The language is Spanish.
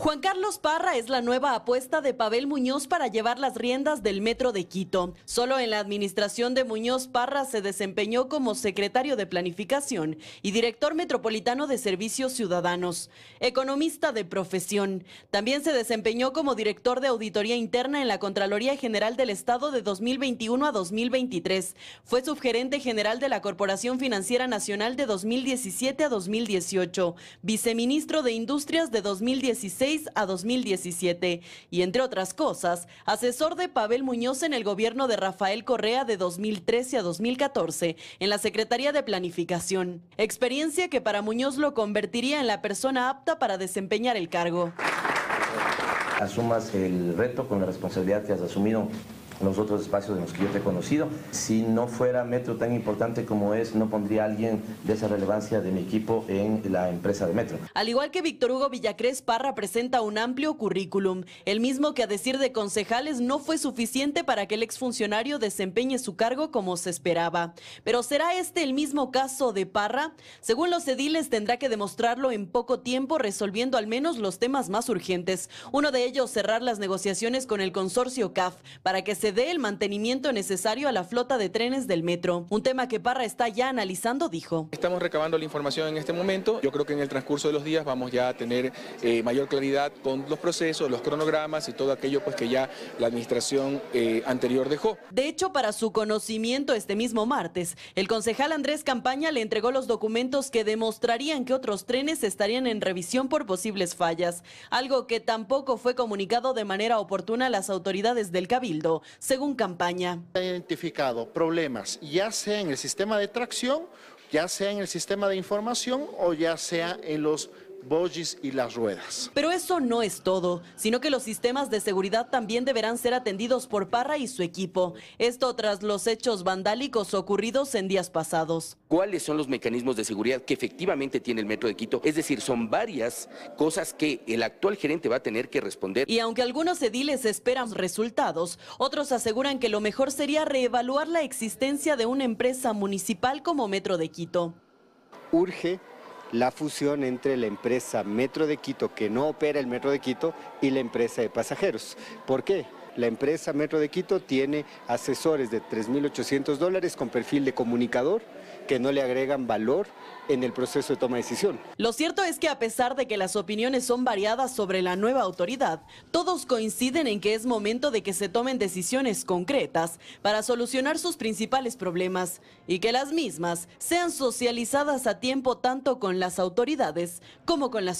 Juan Carlos Parra es la nueva apuesta de Pavel Muñoz para llevar las riendas del Metro de Quito. Solo en la administración de Muñoz Parra se desempeñó como secretario de Planificación y director metropolitano de Servicios Ciudadanos, economista de profesión. También se desempeñó como director de Auditoría Interna en la Contraloría General del Estado de 2021 a 2023. Fue subgerente general de la Corporación Financiera Nacional de 2017 a 2018, viceministro de Industrias de 2016 a 2017 y, entre otras cosas, asesor de Pavel Muñoz en el gobierno de Rafael Correa de 2013 a 2014 en la Secretaría de Planificación, experiencia que para Muñoz lo convertiría en la persona apta para desempeñar el cargo. Asumas el reto con la responsabilidad que has asumido los otros espacios en los que yo te he conocido. Si no fuera Metro tan importante como es, no pondría a alguien de esa relevancia de mi equipo en la empresa de Metro. Al igual que Víctor Hugo Villacrés Parra presenta un amplio currículum, el mismo que a decir de concejales no fue suficiente para que el exfuncionario desempeñe su cargo como se esperaba. Pero ¿será este el mismo caso de Parra? Según los ediles, tendrá que demostrarlo en poco tiempo resolviendo al menos los temas más urgentes. Uno de ellos, cerrar las negociaciones con el consorcio CAF para que se dé el mantenimiento necesario a la flota de trenes del metro. Un tema que Parra está ya analizando, dijo. Estamos recabando la información en este momento. Yo creo que en el transcurso de los días vamos ya a tener eh, mayor claridad con los procesos, los cronogramas y todo aquello pues, que ya la administración eh, anterior dejó. De hecho, para su conocimiento, este mismo martes, el concejal Andrés Campaña le entregó los documentos que demostrarían que otros trenes estarían en revisión por posibles fallas, algo que tampoco fue comunicado de manera oportuna a las autoridades del Cabildo según campaña. ha identificado problemas ya sea en el sistema de tracción, ya sea en el sistema de información o ya sea en los bogies y las ruedas. Pero eso no es todo, sino que los sistemas de seguridad también deberán ser atendidos por Parra y su equipo. Esto tras los hechos vandálicos ocurridos en días pasados. ¿Cuáles son los mecanismos de seguridad que efectivamente tiene el Metro de Quito? Es decir, son varias cosas que el actual gerente va a tener que responder. Y aunque algunos ediles esperan resultados, otros aseguran que lo mejor sería reevaluar la existencia de una empresa municipal como Metro de Quito. Urge la fusión entre la empresa Metro de Quito, que no opera el Metro de Quito, y la empresa de pasajeros. ¿Por qué? La empresa Metro de Quito tiene asesores de 3.800 dólares con perfil de comunicador que no le agregan valor en el proceso de toma de decisión. Lo cierto es que a pesar de que las opiniones son variadas sobre la nueva autoridad, todos coinciden en que es momento de que se tomen decisiones concretas para solucionar sus principales problemas y que las mismas sean socializadas a tiempo tanto con las autoridades como con las